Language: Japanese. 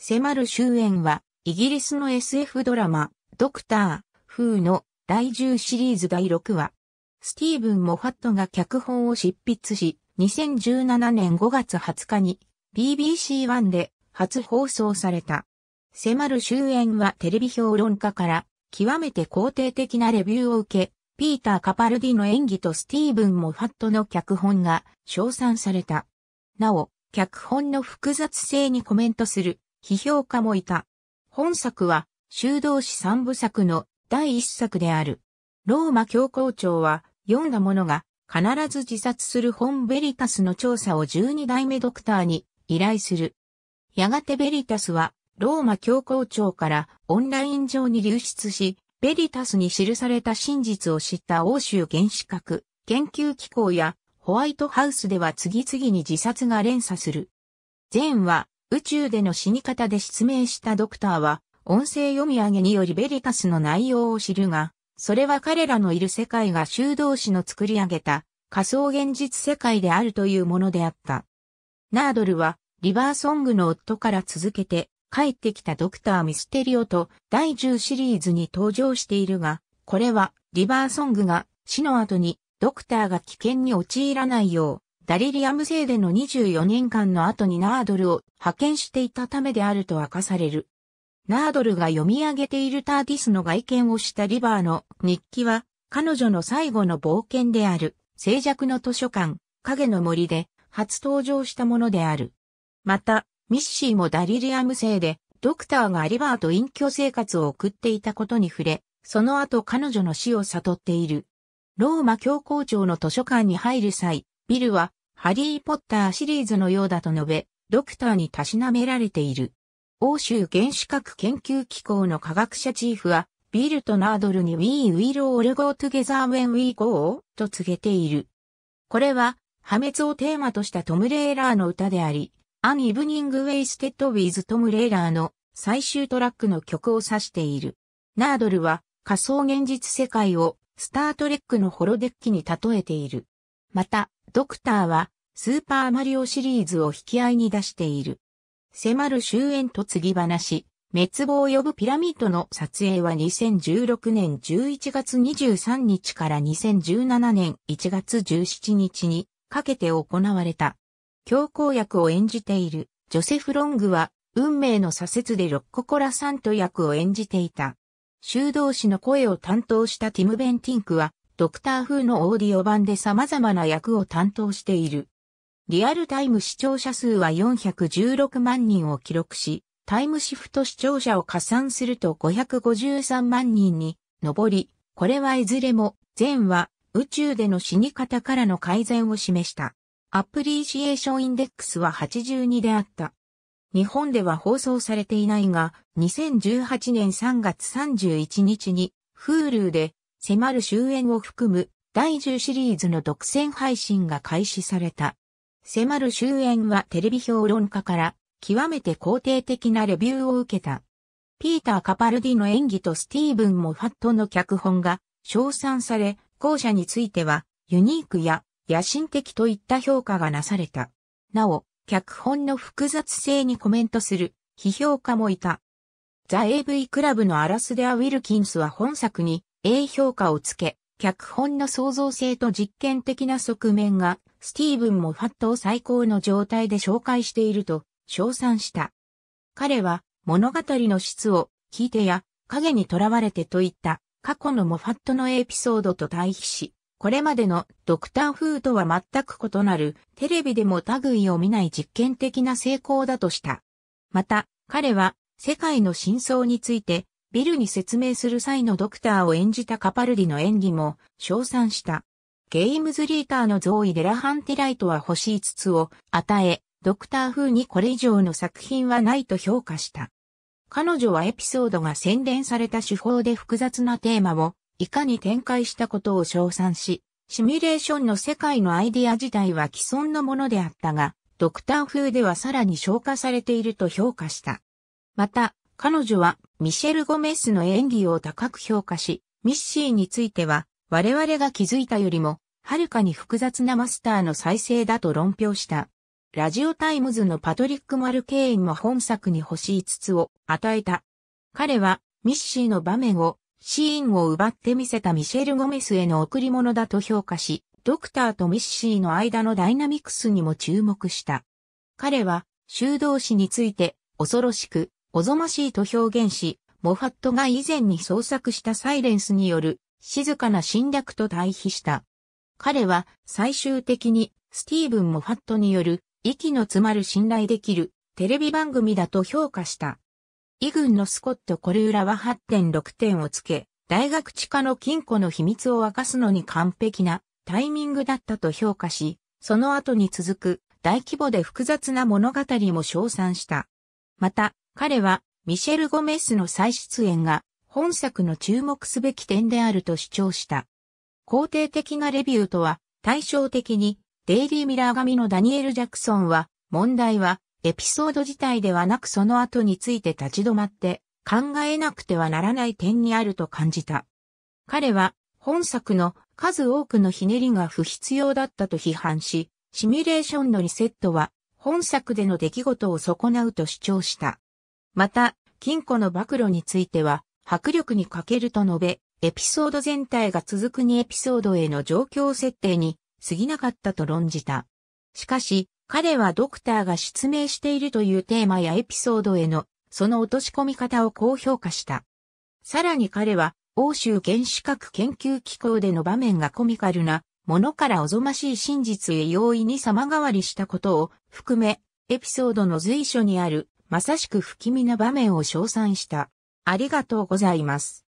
迫る終焉は、イギリスの SF ドラマ、ドクター、フーの第10シリーズ第6話。スティーブン・モファットが脚本を執筆し、2017年5月20日に BBC1 で初放送された。迫る終焉はテレビ評論家から極めて肯定的なレビューを受け、ピーター・カパルディの演技とスティーブン・モファットの脚本が称賛された。なお、脚本の複雑性にコメントする批評家もいた。本作は、修道士三部作の第一作である。ローマ教皇庁は、読んだ者が必ず自殺する本ベリタスの調査を12代目ドクターに依頼する。やがてベリタスは、ローマ教皇庁からオンライン上に流出し、ベリタスに記された真実を知った欧州原子核研究機構やホワイトハウスでは次々に自殺が連鎖する。前は宇宙での死に方で失明したドクターは、音声読み上げによりベリタスの内容を知るが、それは彼らのいる世界が修道士の作り上げた仮想現実世界であるというものであった。ナードルは、リバーソングの夫から続けて、帰ってきたドクターミステリオと第10シリーズに登場しているが、これはリバーソングが死の後にドクターが危険に陥らないようダリリアム星での24年間の後にナードルを派遣していたためであると明かされる。ナードルが読み上げているターティスの外見をしたリバーの日記は、彼女の最後の冒険である、静寂の図書館、影の森で、初登場したものである。また、ミッシーもダリリアム製で、ドクターがリバーと隠居生活を送っていたことに触れ、その後彼女の死を悟っている。ローマ教皇庁の図書館に入る際、ビルはハリー・ポッターシリーズのようだと述べ、ドクターにたしなめられている。欧州原子核研究機構の科学者チーフは、ビルとナードルに We will all go together when we go と告げている。これは、破滅をテーマとしたトム・レーラーの歌であり、An Evening Wasted with Tom レーラーの最終トラックの曲を指している。ナードルは仮想現実世界をスタートレックのホロデッキに例えている。また、ドクターは、スーパーマリオシリーズを引き合いに出している。迫る終焉と継ぎ話、滅亡を呼ぶピラミッドの撮影は2016年11月23日から2017年1月17日にかけて行われた。強行役を演じているジョセフ・ロングは運命の左折でロッココラサント役を演じていた。修道士の声を担当したティム・ベンティンクはドクター風のオーディオ版で様々な役を担当している。リアルタイム視聴者数は416万人を記録し、タイムシフト視聴者を加算すると553万人に上り、これはいずれも前は宇宙での死に方からの改善を示した。アプリシエーションインデックスは82であった。日本では放送されていないが、2018年3月31日にフールーで迫る終焉を含む第10シリーズの独占配信が開始された。迫る終焉はテレビ評論家から極めて肯定的なレビューを受けた。ピーター・カパルディの演技とスティーブン・モファットの脚本が称賛され、後者についてはユニークや野心的といった評価がなされた。なお、脚本の複雑性にコメントする批評家もいた。ザ・ AV クラブのアラスデア・ウィルキンスは本作に A 評価をつけ、脚本の創造性と実験的な側面が、スティーブン・モファットを最高の状態で紹介していると、称賛した。彼は、物語の質を、聞いてや、影にとらわれてといった、過去のモファットのエピソードと対比し、これまでのドクター風とは全く異なる、テレビでも類を見ない実験的な成功だとした。また、彼は、世界の真相について、ビルに説明する際のドクターを演じたカパルディの演技も称賛した。ゲームズリーターのゾーイ・デラハンティライトは星5つを与え、ドクター風にこれ以上の作品はないと評価した。彼女はエピソードが洗練された手法で複雑なテーマをいかに展開したことを称賛し、シミュレーションの世界のアイディア自体は既存のものであったが、ドクター風ではさらに消化されていると評価した。また、彼女はミシェル・ゴメスの演技を高く評価し、ミッシーについては我々が気づいたよりも、はるかに複雑なマスターの再生だと論評した。ラジオタイムズのパトリック・マルケインも本作に星5つを与えた。彼はミッシーの場面を、シーンを奪ってみせたミシェル・ゴメスへの贈り物だと評価し、ドクターとミッシーの間のダイナミクスにも注目した。彼は、修道士について、恐ろしく、おぞましいと表現し、モファットが以前に創作したサイレンスによる静かな侵略と対比した。彼は最終的にスティーブン・モファットによる息の詰まる信頼できるテレビ番組だと評価した。イ軍のスコット・コルーラは8.6点をつけ、大学地下の金庫の秘密を明かすのに完璧なタイミングだったと評価し、その後に続く大規模で複雑な物語も称賛した。また、彼はミシェル・ゴメスの再出演が本作の注目すべき点であると主張した。肯定的なレビューとは対照的にデイリー・ミラー紙のダニエル・ジャクソンは問題はエピソード自体ではなくその後について立ち止まって考えなくてはならない点にあると感じた。彼は本作の数多くのひねりが不必要だったと批判し、シミュレーションのリセットは本作での出来事を損なうと主張した。また、金庫の暴露については、迫力に欠けると述べ、エピソード全体が続く2エピソードへの状況設定に過ぎなかったと論じた。しかし、彼はドクターが失明しているというテーマやエピソードへのその落とし込み方を高評価した。さらに彼は、欧州原子核研究機構での場面がコミカルなものからおぞましい真実へ容易に様変わりしたことを含め、エピソードの随所にあるまさしく不気味な場面を称賛した。ありがとうございます。